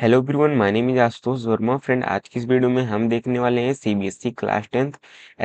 hello everyone my name is Ashutosh Verma friend आज की इस वीडियो में हम देखने वाले हैं सीबीएसई क्लास टेंथ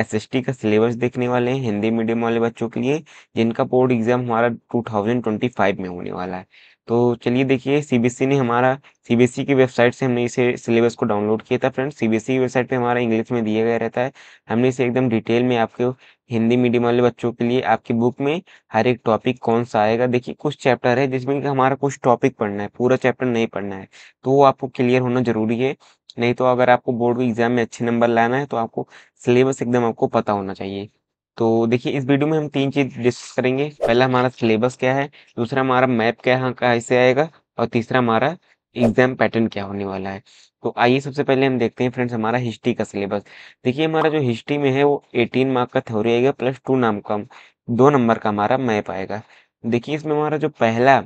एसएसटी का सिलेबस देखने वाले हैं हिंदी मीडियम वाले बच्चों के लिए जिनका बोर्ड एग्जाम हमारा 2025 में होने वाला है तो चलिए देखिए सीबीएसई e ने हमारा सीबीएसई e की वेबसाइट से हमने इसे सिलेबस को डाउनलोड किया था फ्रेंड सीबीएसई e की वेबसाइट पे हमारा इंग्लिश में दिया गया रहता है हमने इसे एकदम डिटेल में आपको हिंदी मीडियम वाले बच्चों के लिए आपकी बुक में हर एक टॉपिक कौन सा आएगा देखिए कुछ चैप्टर है जिसमें कि हमारा कुछ टॉपिक पढ़ना है पूरा चैप्टर नहीं पढ़ना है तो वो आपको क्लियर होना जरूरी है नहीं तो अगर आपको बोर्ड के एग्जाम में अच्छे नंबर लाना है तो आपको सिलेबस एकदम आपको पता होना चाहिए तो देखिए इस वीडियो में हम तीन चीज डिस्कस करेंगे पहला हमारा सिलेबस क्या है दूसरा हमारा मैप क्या है कैसे आएगा और तीसरा हमारा एग्जाम पैटर्न क्या होने वाला है तो आइए सबसे पहले हम देखते हैं फ्रेंड्स हमारा हिस्ट्री का सिलेबस देखिए हमारा जो हिस्ट्री में है वो एटीन मार्क का थ्योरी आएगा प्लस टू नाम का दो नंबर का हमारा मैप आएगा देखिए इसमें हमारा जो पहला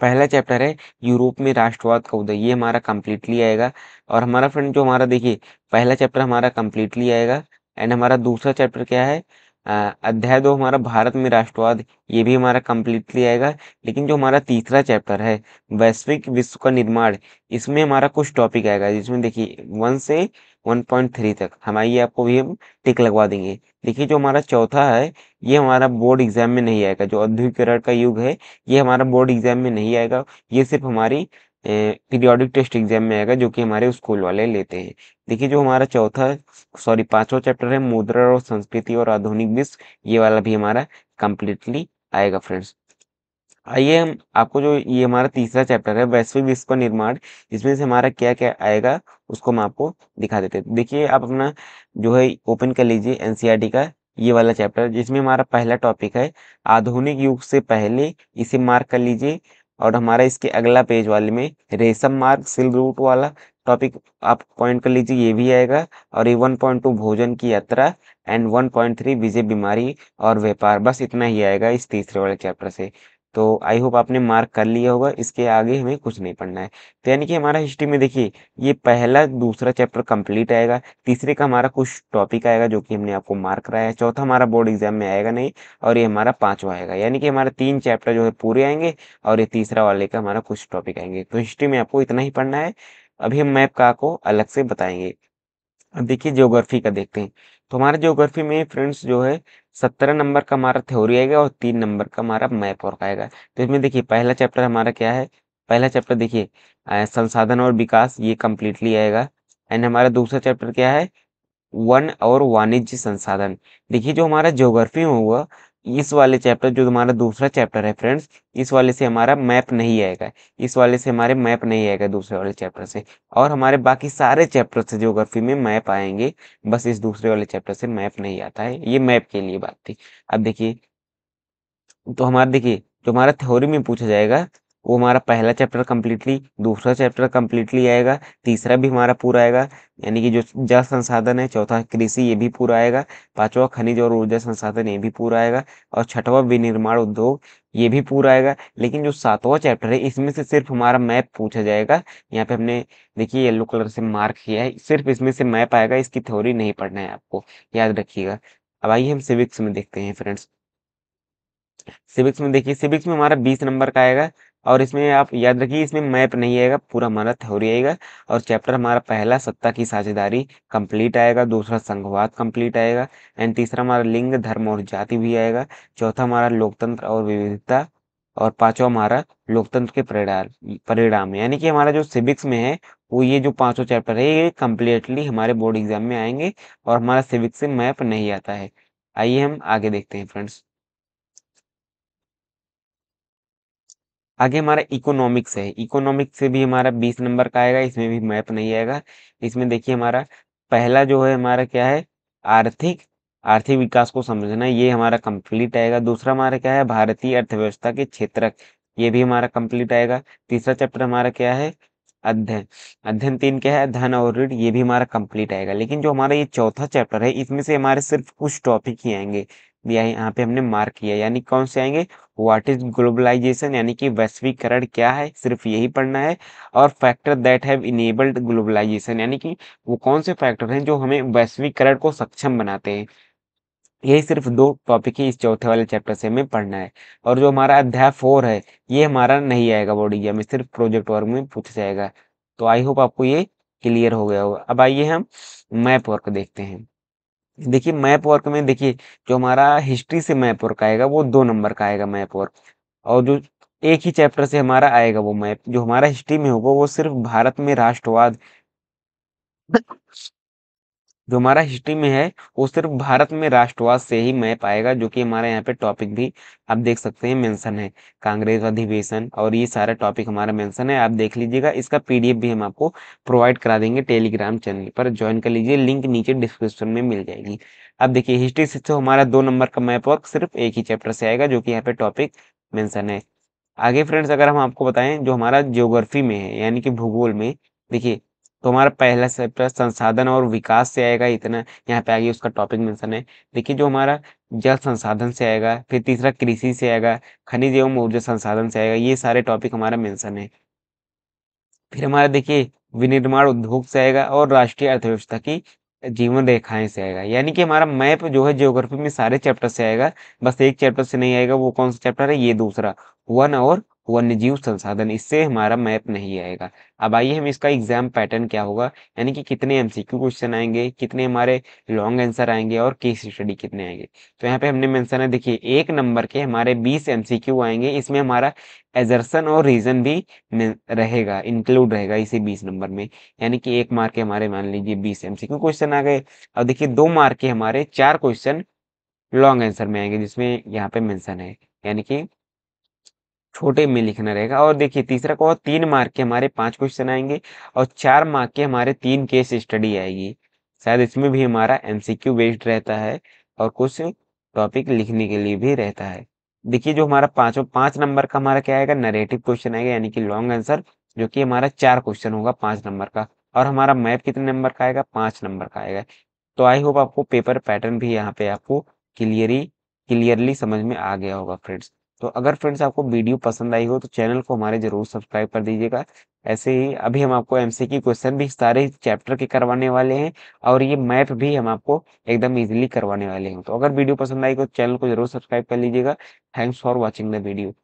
पहला चैप्टर है यूरोप में राष्ट्रवाद का उदय ये हमारा कम्प्लीटली आएगा और हमारा फ्रेंड जो हमारा देखिए पहला चैप्टर हमारा कम्प्लीटली आएगा एंड हमारा दूसरा चैप्टर क्या है अध्याय दो हमारा भारत में राष्ट्रवाद ये भी हमारा कम्प्लीटली आएगा लेकिन जो हमारा तीसरा चैप्टर है वैश्विक विश्व का निर्माण इसमें हमारा कुछ टॉपिक आएगा जिसमें देखिए वन से वन पॉइंट थ्री तक हमारी आपको भी हम टिक लगवा देंगे देखिए जो हमारा चौथा है ये हमारा बोर्ड एग्जाम में नहीं आएगा जो आधुनिकीकरण का युग है ये हमारा बोर्ड एग्जाम में नहीं आएगा ये सिर्फ हमारी पीरियोडिक टेस्ट एग्जाम में आएगा जो कि हमारे स्कूल वाले लेते हैं देखिए जो हमारा चौथा सॉरी पांचवा चैप्टर है मुद्रा और संस्कृति और आधुनिक विश्व ये वाला भी हमारा कंप्लीटली आएगा फ्रेंड्स आइए हम आपको जो ये हमारा तीसरा चैप्टर है वैश्विक विश्व का निर्माण इसमें से हमारा क्या क्या आएगा उसको हम आपको दिखा देते हैं देखिए आप अपना जो है ओपन कर लीजिए एनसीईआरटी e का ये वाला चैप्टर जिसमें हमारा पहला टॉपिक है आधुनिक युग से पहले इसे मार्क कर लीजिए और हमारा इसके अगला पेज वाले में रेशम मार्ग सिल्क रूट वाला टॉपिक आप पॉइंट कर लीजिए ये भी आएगा और ये वन पॉइंट टू भोजन की यात्रा एंड वन पॉइंट थ्री विजय बीमारी और व्यापार बस इतना ही आएगा इस तीसरे वाले चैप्टर से तो आई होप आपने मार्क कर लिया होगा इसके आगे हमें कुछ नहीं पढ़ना है तो यानी कि हमारा हिस्ट्री में देखिए ये पहला दूसरा चैप्टर कंप्लीट आएगा तीसरे का हमारा कुछ टॉपिक आएगा जो कि हमने आपको मार्क कराया है चौथा हमारा बोर्ड एग्जाम में आएगा नहीं और ये हमारा पांचवा आएगा यानी कि हमारा तीन चैप्टर जो है पूरे आएंगे और ये तीसरा वाले का हमारा कुछ टॉपिक आएंगे तो हिस्ट्री में आपको इतना ही पढ़ना है अभी हम मैप का आपको अलग से बताएंगे अब देखिए ज्योग्राफी का देखते हैं तो हमारे ज्योग्राफी में फ्रेंड्स जो है सत्रह नंबर का हमारा थ्योरी आएगा और तीन नंबर का हमारा मैप वर्क आएगा तो इसमें देखिए पहला चैप्टर हमारा क्या है पहला चैप्टर देखिए संसाधन और विकास ये कम्प्लीटली आएगा एंड हमारा दूसरा चैप्टर क्या है वन और वाणिज्य संसाधन देखिए जो हमारा ज्योग्राफी हुआ इस वाले चैप्टर जो हमारा दूसरा चैप्टर है फ्रेंड्स इस वाले से हमारा मैप नहीं आएगा इस वाले से हमारे मैप नहीं आएगा दूसरे वाले चैप्टर से और हमारे बाकी सारे चैप्टर से ज्योग्राफी में मैप आएंगे बस इस दूसरे वाले चैप्टर से मैप नहीं आता है ये मैप के लिए बात थी अब देखिए तो हमारा देखिए जो हमारा थ्योरी में पूछा जाएगा वो हमारा पहला चैप्टर कम्प्लीटली दूसरा चैप्टर कम्प्लीटली आएगा तीसरा भी हमारा पूरा आएगा यानी कि जो जल संसाधन है चौथा कृषि ये भी पूरा आएगा पांचवा खनिज और ऊर्जा संसाधन ये भी पूरा आएगा और छठवा विनिर्माण उद्योग ये भी पूरा आएगा लेकिन जो सातवां चैप्टर है इसमें से सिर्फ हमारा मैप पूछा जाएगा यहाँ पे हमने देखिए येलो कलर से मार्क किया है सिर्फ इसमें से मैप आएगा इसकी थ्योरी नहीं पढ़ना है आपको याद रखिएगा अब आइए हम सिविक्स में देखते हैं फ्रेंड्स सिविक्स में देखिए सिविक्स में हमारा बीस नंबर का आएगा और इसमें आप याद रखिए इसमें मैप नहीं आएगा पूरा हमारा थ्योरी आएगा और चैप्टर हमारा पहला सत्ता की साझेदारी कंप्लीट आएगा दूसरा संघवाद कंप्लीट आएगा एंड तीसरा हमारा लिंग धर्म और जाति भी आएगा चौथा हमारा लोकतंत्र और विविधता और पांचवा हमारा लोकतंत्र के परिणाम परिणाम यानी कि हमारा जो सिविक्स में है वो ये जो पांचों चैप्टर है ये कम्प्लीटली हमारे बोर्ड एग्जाम में आएंगे और हमारा सिविक्स से मैप नहीं आता है आइए हम आगे देखते हैं फ्रेंड्स आगे हमारा इकोनॉमिक्स है इकोनॉमिक्स से भी हमारा बीस नंबर का आएगा इसमें भी मैप नहीं आएगा इसमें देखिए हमारा पहला जो है हमारा क्या है आर्थिक आर्थिक विकास को समझना ये हमारा कंप्लीट आएगा दूसरा हमारा क्या है भारतीय अर्थव्यवस्था के क्षेत्र ये भी हमारा कंप्लीट आएगा तीसरा चैप्टर हमारा क्या है अध्ययन अध्ययन तीन क्या है धन और ऋण ये भी हमारा कंप्लीट आएगा लेकिन जो हमारा ये चौथा चैप्टर है इसमें से हमारे सिर्फ कुछ टॉपिक ही आएंगे दिया है यहाँ पे हमने मार्क किया यानी कौन से आएंगे व्हाट इज ग्लोबलाइजेशन यानी कि वैश्वीकरण क्या है सिर्फ यही पढ़ना है और factor that have enabled globalisation यानी कि वो कौन से फैक्टर हैं जो हमें वैश्वीकरण को सक्षम बनाते हैं यही सिर्फ दो टॉपिक ही इस चौथे वाले चैप्टर से हमें पढ़ना है और जो हमारा अध्याय फोर है ये हमारा नहीं आएगा बॉडी एग्जाम में सिर्फ प्रोजेक्ट वर्क में पूछ जाएगा तो आई होप आपको ये क्लियर हो गया होगा अब आइए हम मैप वर्क देखते हैं देखिए मैप वर्क में देखिए जो हमारा हिस्ट्री से मैप वर्क आएगा वो दो नंबर का आएगा मैप वर्क और जो एक ही चैप्टर से हमारा आएगा वो मैप जो हमारा हिस्ट्री में होगा वो सिर्फ भारत में राष्ट्रवाद जो हमारा हिस्ट्री में है वो सिर्फ भारत में राष्ट्रवाद से ही मैं पाएगा जो कि हमारा यहाँ पे टॉपिक भी आप देख सकते हैं मेंशन है कांग्रेस अधिवेशन और ये सारा टॉपिक हमारा मेंशन है आप देख लीजिएगा इसका पीडीएफ भी हम आपको प्रोवाइड करा देंगे टेलीग्राम चैनल पर ज्वाइन कर लीजिए लिंक नीचे डिस्क्रिप्शन में मिल जाएगी अब देखिए हिस्ट्री से तो हमारा दो नंबर का मैप वर्क सिर्फ एक ही चैप्टर से आएगा जो कि यहाँ पे टॉपिक मैंसन है आगे फ्रेंड्स अगर हम आपको बताएं जो हमारा ज्योग्राफी में है यानी कि भूगोल में देखिए तो हमारा पहला चैप्टर संसाधन और विकास से आएगा इतना यहाँ पे आगे उसका टॉपिक मेंशन है देखिए जो हमारा जल संसाधन से आएगा फिर तीसरा कृषि से आएगा खनिज एवं ऊर्जा संसाधन से आएगा ये सारे टॉपिक हमारा मेंशन है फिर हमारा देखिए विनिर्माण उद्योग से आएगा और राष्ट्रीय अर्थव्यवस्था की जीवन रेखाएं से आएगा यानी कि हमारा मैप जो है जियोग्राफी में सारे चैप्टर से आएगा बस एक चैप्टर से नहीं आएगा वो कौन सा चैप्टर है ये दूसरा वन और वन्य जीव संसाधन इससे हमारा मैप नहीं आएगा अब आइए हम इसका एग्जाम पैटर्न क्या होगा यानी कि कितने एमसीक्यू क्वेश्चन आएंगे कितने हमारे लॉन्ग आंसर आएंगे और केस स्टडी कितने आएंगे तो यहाँ पे हमने मेंशन है देखिए एक नंबर के हमारे 20 एमसीक्यू आएंगे इसमें हमारा एजर्सन और रीजन भी रहेगा इंक्लूड रहेगा इसी बीस नंबर में यानी कि एक मार्क के हमारे मान लीजिए बीस एमसीक्यू क्वेश्चन आ गए और देखिए दो मार्क के हमारे चार क्वेश्चन लॉन्ग आंसर में आएंगे जिसमें यहाँ पे मेंशन है यानी कि छोटे में लिखना रहेगा और देखिए तीसरा को तीन मार्क के हमारे पांच क्वेश्चन आएंगे और चार मार्क के हमारे तीन केस स्टडी आएगी शायद इसमें भी हमारा एमसीक्यू बेस्ड रहता है और कुछ टॉपिक लिखने के लिए भी रहता है देखिए जो हमारा पांचों पांच नंबर का हमारा क्या आएगा नरेटिव क्वेश्चन आएगा यानी कि लॉन्ग आंसर जो कि हमारा चार क्वेश्चन होगा पांच नंबर का और हमारा मैप कितने नंबर का आएगा पांच नंबर का आएगा तो आई होप आपको पेपर पैटर्न भी यहाँ पे आपको क्लियरी क्लियरली समझ में आ गया होगा फ्रेंड्स तो अगर फ्रेंड्स आपको वीडियो पसंद आई हो तो चैनल को हमारे जरूर सब्सक्राइब कर दीजिएगा ऐसे ही अभी हम आपको एमसीक्यू क्वेश्चन भी सारे चैप्टर के करवाने वाले हैं और ये मैप भी हम आपको एकदम इजीली करवाने वाले हैं तो अगर वीडियो पसंद आई तो चैनल को जरूर सब्सक्राइब कर लीजिएगा thanks for watching the video